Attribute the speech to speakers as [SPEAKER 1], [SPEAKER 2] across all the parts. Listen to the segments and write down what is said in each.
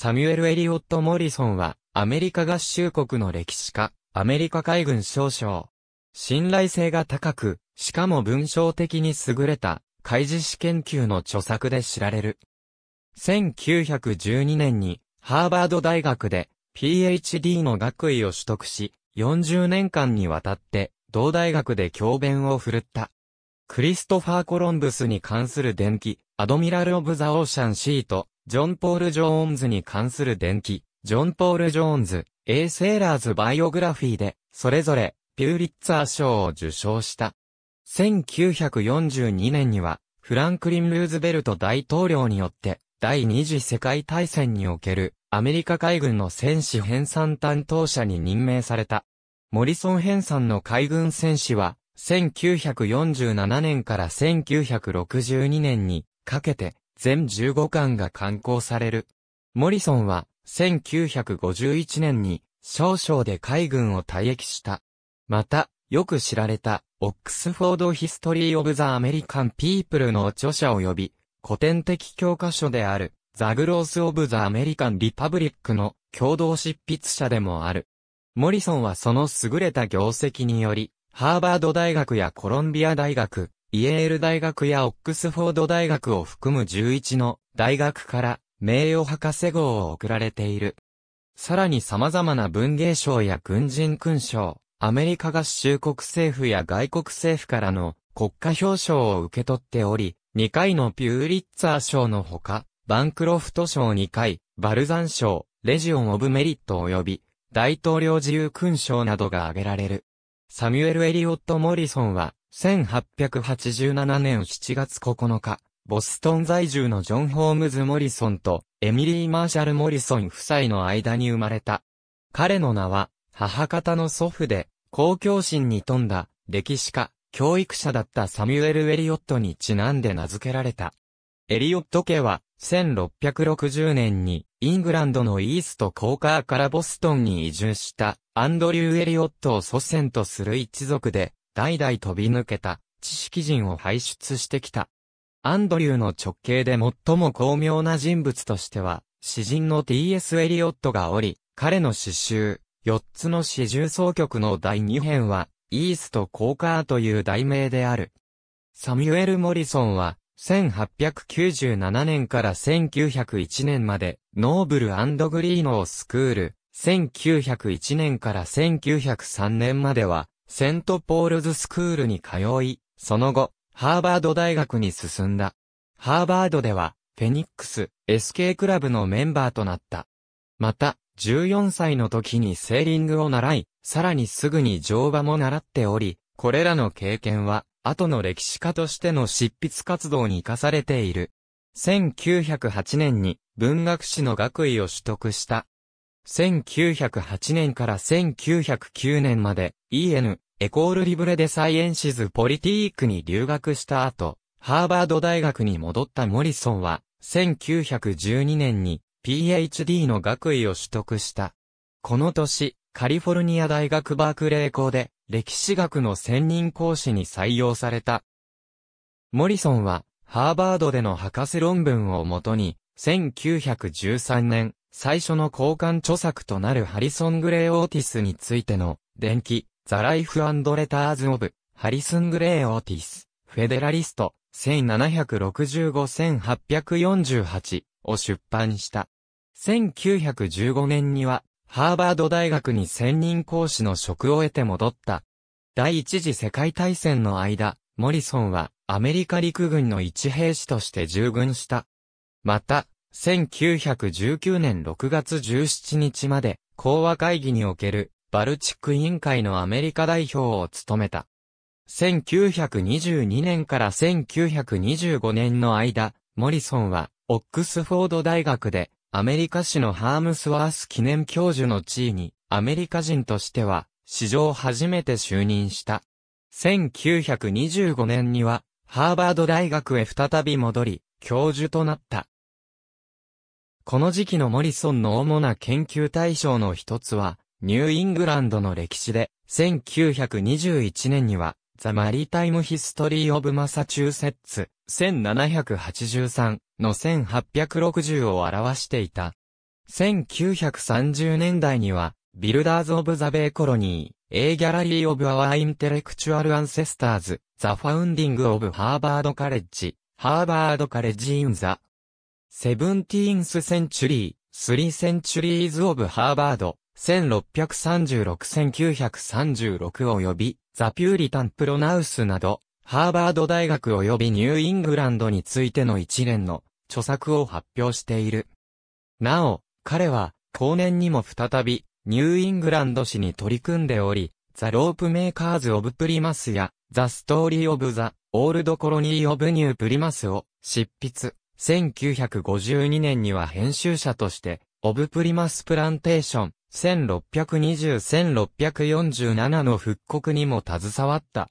[SPEAKER 1] サミュエル・エリオット・モリソンは、アメリカ合衆国の歴史家、アメリカ海軍少将。信頼性が高く、しかも文章的に優れた、海事史研究の著作で知られる。1912年に、ハーバード大学で、PhD の学位を取得し、40年間にわたって、同大学で教鞭を振るった。クリストファー・コロンブスに関する伝記、アドミラル・オブ・ザ・オーシャン・シート、ジョン・ポール・ジョーンズに関する伝記、ジョン・ポール・ジョーンズ、エセーラーズ・バイオグラフィーで、それぞれ、ピューリッツァー賞を受賞した。1942年には、フランクリン・ルーズベルト大統領によって、第二次世界大戦における、アメリカ海軍の戦士編纂担当者に任命された。モリソン編纂の海軍戦士は、1947年から1962年にかけて、全15巻が刊行される。モリソンは、1951年に、少々で海軍を退役した。また、よく知られた、オックスフォード・ヒストリー・オブ・ザ・アメリカン・ピープルの著者及び、古典的教科書である、ザ・グロース・オブ・ザ・アメリカン・リパブリックの共同執筆者でもある。モリソンはその優れた業績により、ハーバード大学やコロンビア大学、イエール大学やオックスフォード大学を含む11の大学から名誉博士号を贈られている。さらに様々な文芸賞や軍人勲章、アメリカ合衆国政府や外国政府からの国家表彰を受け取っており、2回のピューリッツァー賞のほか、バンクロフト賞2回、バルザン賞、レジオン・オブ・メリット及び、大統領自由勲章などが挙げられる。サミュエル・エリオット・モリソンは、1887年7月9日、ボストン在住のジョン・ホームズ・モリソンとエミリー・マーシャル・モリソン夫妻の間に生まれた。彼の名は、母方の祖父で、公共心に富んだ、歴史家、教育者だったサミュエル・エリオットにちなんで名付けられた。エリオット家は、1660年に、イングランドのイースト・コーカーからボストンに移住した、アンドリュー・エリオットを祖先とする一族で、代々飛び抜けた知識人を輩出してきた。アンドリューの直系で最も巧妙な人物としては、詩人の T.S. エリオットがおり、彼の詩集、四つの詩重奏曲の第二編は、イースト・コーカーという題名である。サミュエル・モリソンは、1897年から1901年まで、ノーブルアンド・グリーノースクール、1901年から1903年までは、セントポールズスクールに通い、その後、ハーバード大学に進んだ。ハーバードでは、フェニックス SK クラブのメンバーとなった。また、14歳の時にセーリングを習い、さらにすぐに乗馬も習っており、これらの経験は、後の歴史家としての執筆活動に生かされている。1908年に文学史の学位を取得した。1908年から1909年まで EN、エコールリブレデサイエンシズ・ポリティークに留学した後、ハーバード大学に戻ったモリソンは、1912年に PhD の学位を取得した。この年、カリフォルニア大学バークレー校で歴史学の専任講師に採用された。モリソンは、ハーバードでの博士論文をもとに、1913年、最初の交換著作となるハリソン・グレイ・オーティスについての、電気、ザ・ライフ・アンド・レターズ・オブ・ハリスン・グレイ・オーティス、フェデラリスト、1765-1848を出版した。1915年には、ハーバード大学に専任講師の職を得て戻った。第一次世界大戦の間、モリソンはアメリカ陸軍の一兵士として従軍した。また、1919年6月17日まで、講和会議におけるバルチック委員会のアメリカ代表を務めた。1922年から1925年の間、モリソンは、オックスフォード大学で、アメリカ史のハームスワース記念教授の地位に、アメリカ人としては、史上初めて就任した。1925年には、ハーバード大学へ再び戻り、教授となった。この時期のモリソンの主な研究対象の一つは、ニューイングランドの歴史で、1921年には、ザ・マリタイム・ヒストリー・オブ・マサチューセッツ、1783の1860を表していた。1930年代には、ビルダーズ・オブ・ザ・ベイ・コロニー、A ギャラリー・オブ・アワー・インテレクチュアル・アンセスターズ、ザ・ファウンディング・オブ・ハーバード・カレッジ、ハーバード・カレッジ・イン・ザ・セブンティーンス・センチュリー、スリー・センチュリーズ・オブ・ハーバード、1636-1936及び、ザ・ピューリタン・プロナウスなど、ハーバード大学及びニューイングランドについての一連の著作を発表している。なお、彼は、後年にも再び、ニューイングランド史に取り組んでおり、ザ・ロープメーカーズ・オブ・プリマスや、ザ・ストーリー・オブ・ザ・オールド・コロニー・オブ・ニュー・プリマスを執筆、1952年には編集者として、オブ・プリマス・プランテーション、1620-1647の復刻にも携わった。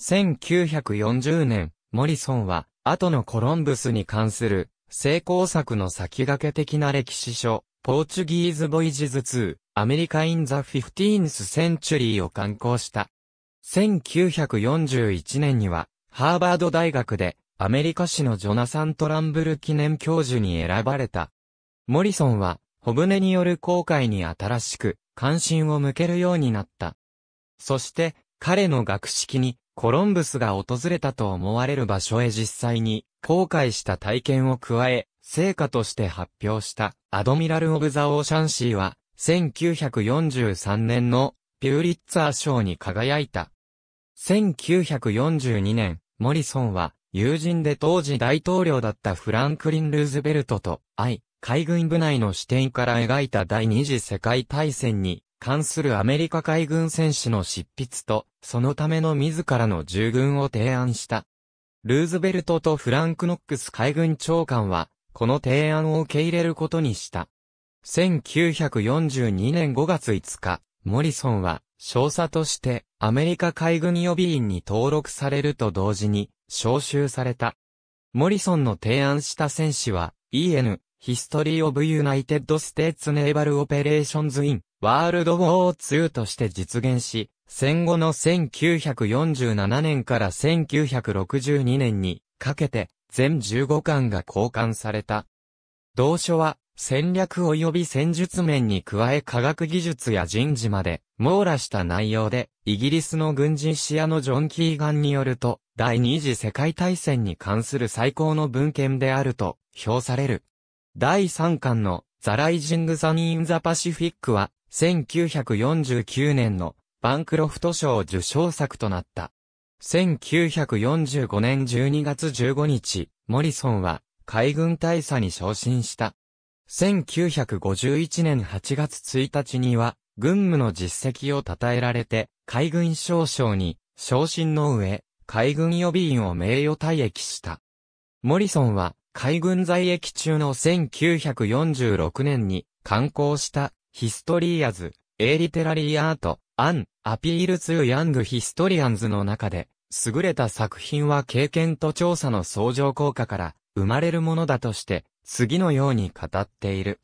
[SPEAKER 1] 1940年、モリソンは、後のコロンブスに関する、成功作の先駆け的な歴史書、ポーチュギーズ・ボイジズ2、アメリカ・イン・ザ・フィフティーンス・センチュリーを刊行した。1941年には、ハーバード大学で、アメリカ史のジョナサン・トランブル記念教授に選ばれた。モリソンは、小舟による航海に新しく関心を向けるようになった。そして、彼の学識に、コロンブスが訪れたと思われる場所へ実際に、航海した体験を加え、成果として発表した、アドミラル・オブ・ザ・オーシャンシーは、1943年の、ピューリッツァー賞に輝いた。1942年、モリソンは、友人で当時大統領だったフランクリン・ルーズベルトと、会い、海軍部内の視点から描いた第二次世界大戦に関するアメリカ海軍戦士の執筆と、そのための自らの従軍を提案した。ルーズベルトとフランク・ノックス海軍長官は、この提案を受け入れることにした。1942年5月5日、モリソンは、少佐として、アメリカ海軍予備員に登録されると同時に、招集された。モリソンの提案した戦士は、EN、History of United States Naval Operations in World War II として実現し、戦後の1947年から1962年にかけて全15巻が交換された。同書は戦略及び戦術面に加え科学技術や人事まで網羅した内容で、イギリスの軍人視野のジョン・キーガンによると、第二次世界大戦に関する最高の文献であると評される。第3巻のザライジング・ザ・ニー・ン・ザ・パシフィックは、1949年のバンクロフト賞受賞作となった。1945年12月15日、モリソンは海軍大佐に昇進した。1951年8月1日には、軍務の実績を称えられて、海軍少将に昇進の上、海軍予備員を名誉退役した。モリソンは、海軍在役中の1946年に刊行したヒストリーアズ、エイリテラリーアート、アン、アピールツーヤングヒストリアンズの中で、優れた作品は経験と調査の相乗効果から生まれるものだとして、次のように語っている。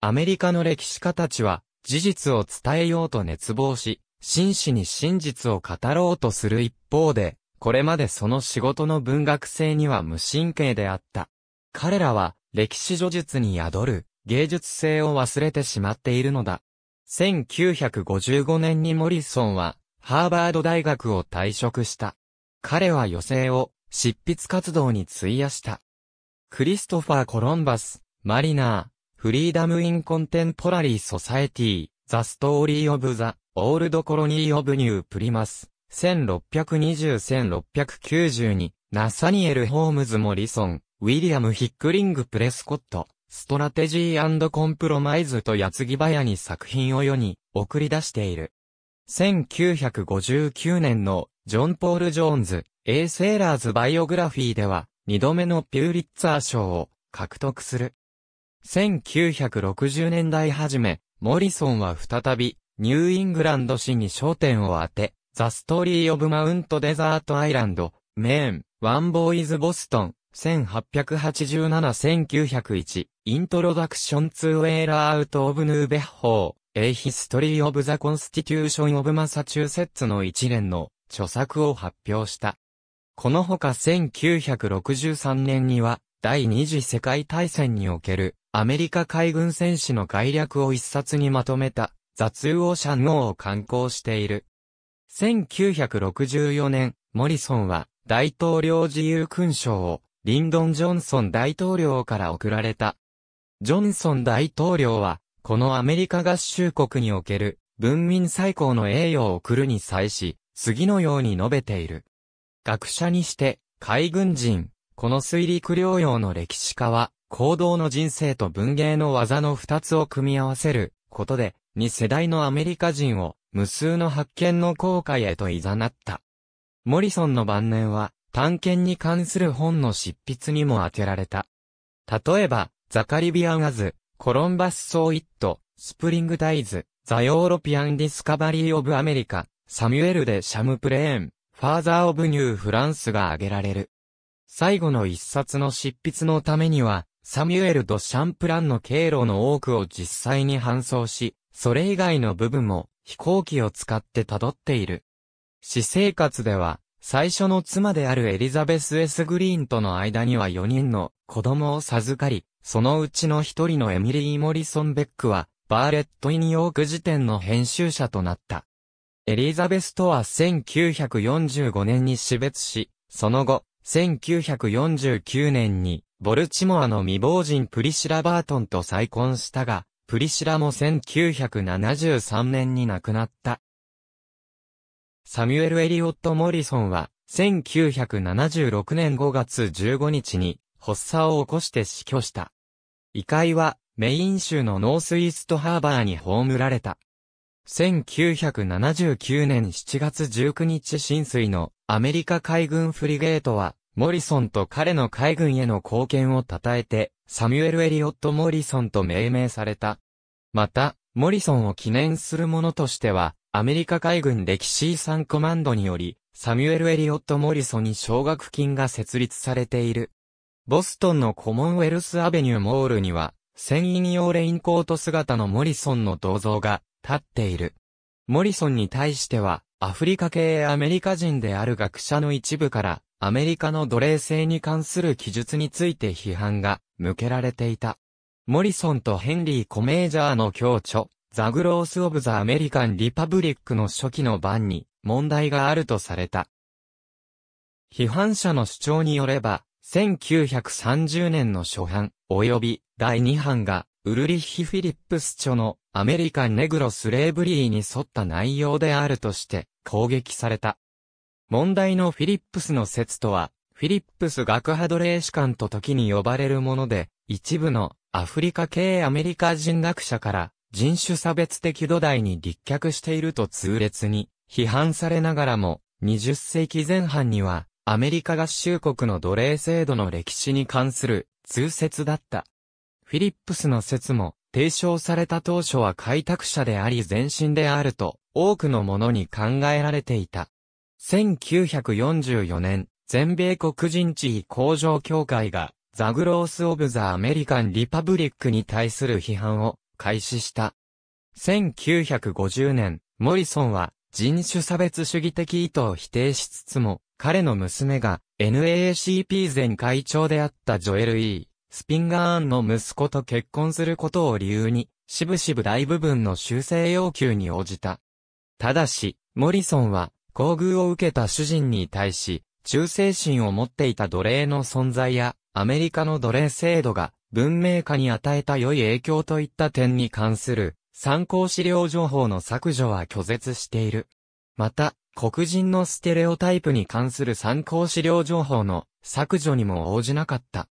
[SPEAKER 1] アメリカの歴史家たちは、事実を伝えようと熱望し、真摯に真実を語ろうとする一方で、これまでその仕事の文学性には無神経であった。彼らは歴史叙述に宿る芸術性を忘れてしまっているのだ。1955年にモリソンはハーバード大学を退職した。彼は余生を執筆活動に費やした。クリストファー・コロンバス、マリナー、フリーダム・イン・コンテンポラリー・ソサエティ、ザ・ストーリー・オブ・ザ・オールド・コロニー・オブ・ニュー・プリマス、1620-1692、ナサニエル・ホームズ・モリソン、ウィリアム・ヒックリング・プレスコット、ストラテジーコンプロマイズとやつぎやに作品を世に送り出している。1959年のジョン・ポール・ジョーンズ、エーセーラーズ・バイオグラフィーでは、2度目のピューリッツァー賞を獲得する。1960年代初め、モリソンは再び、ニューイングランド市に焦点を当て、ザ・ストーリー・オブ・マウント・デザート・アイランド、メーン、ワン・ボーイズ・ボストン、1887-1901イントロダクションツーウェーラーアウトオブヌーベッホー、A History of the Constitution of Massachusetts の一連の著作を発表した。このほか1963年には第二次世界大戦におけるアメリカ海軍戦士の概略を一冊にまとめた雑用者脳を刊行している。1964年、モリソンは大統領自由勲章をリンドン・ジョンソン大統領から贈られた。ジョンソン大統領は、このアメリカ合衆国における文民最高の栄誉を送るに際し、次のように述べている。学者にして、海軍人、この水陸両用の歴史家は、行動の人生と文芸の技の二つを組み合わせることで、二世代のアメリカ人を無数の発見の後悔へと誘った。モリソンの晩年は、探検に関する本の執筆にも当てられた。例えば、ザカリビアンアズ、コロンバスソーイット、スプリングダイズ、ザヨーロピアンディスカバリーオブアメリカ、サミュエルデ・シャムプレーン、ファーザーオブニューフランスが挙げられる。最後の一冊の執筆のためには、サミュエル・ド・シャンプランの経路の多くを実際に搬送し、それ以外の部分も飛行機を使って辿っている。私生活では、最初の妻であるエリザベス・エス・グリーンとの間には4人の子供を授かり、そのうちの一人のエミリー・モリソン・ベックは、バーレット・イン・ヨーク辞典の編集者となった。エリザベスとは1945年に死別し、その後、1949年に、ボルチモアの未亡人プリシラ・バートンと再婚したが、プリシラも1973年に亡くなった。サミュエル・エリオット・モリソンは、1976年5月15日に、発作を起こして死去した。遺界は、メイン州のノースイーストハーバーに葬られた。1979年7月19日浸水のアメリカ海軍フリゲートは、モリソンと彼の海軍への貢献を称えて、サミュエル・エリオット・モリソンと命名された。また、モリソンを記念するものとしては、アメリカ海軍歴史遺産コマンドにより、サミュエル・エリオット・モリソン奨学金が設立されている。ボストンのコモンウェルス・アベニュー・モールには、繊維に用レインコート姿のモリソンの銅像が立っている。モリソンに対しては、アフリカ系アメリカ人である学者の一部から、アメリカの奴隷制に関する記述について批判が向けられていた。モリソンとヘンリー・コメージャーの共著、ザグロース・オブ・ザ・アメリカン・リパブリックの初期の版に問題があるとされた。批判者の主張によれば、1930年の初版、及び第2版が、ウルリッヒ・フィリップス著のアメリカン・ネグロ・スレーブリーに沿った内容であるとして攻撃された。問題のフィリップスの説とは、フィリップス学派奴隷士官と時に呼ばれるもので、一部のアフリカ系アメリカ人学者から人種差別的土台に立脚していると痛烈に批判されながらも、20世紀前半には、アメリカ合衆国の奴隷制度の歴史に関する通説だった。フィリップスの説も、提唱された当初は開拓者であり前身であると、多くのものに考えられていた。1944年、全米黒人地位向上協会が、ザグロース・オブ・ザ・アメリカン・リパブリックに対する批判を開始した。1950年、モリソンは人種差別主義的意図を否定しつつも、彼の娘が NAACP 前会長であったジョエル・ E・ スピンガーンの息子と結婚することを理由に、しぶしぶ大部分の修正要求に応じた。ただし、モリソンは、厚遇を受けた主人に対し、忠誠心を持っていた奴隷の存在や、アメリカの奴隷制度が文明化に与えた良い影響といった点に関する参考資料情報の削除は拒絶している。また、黒人のステレオタイプに関する参考資料情報の削除にも応じなかった。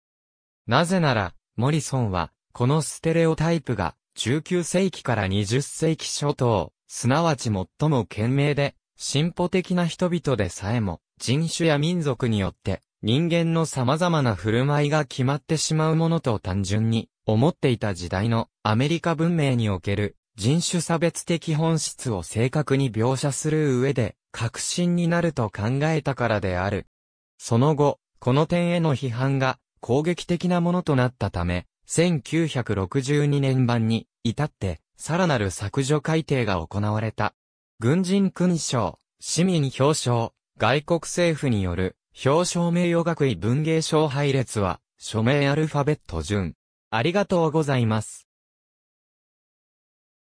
[SPEAKER 1] なぜなら、モリソンは、このステレオタイプが19世紀から20世紀初頭、すなわち最も賢明で、進歩的な人々でさえも、人種や民族によって人間の様々な振る舞いが決まってしまうものと単純に思っていた時代のアメリカ文明における人種差別的本質を正確に描写する上で確信になると考えたからである。その後、この点への批判が攻撃的なものとなったため、1962年版に至ってさらなる削除改定が行われた。軍人勲章、市民表彰、外国政府による表彰名誉学位文芸賞配列は、署名アルファベット順。ありがとうございます。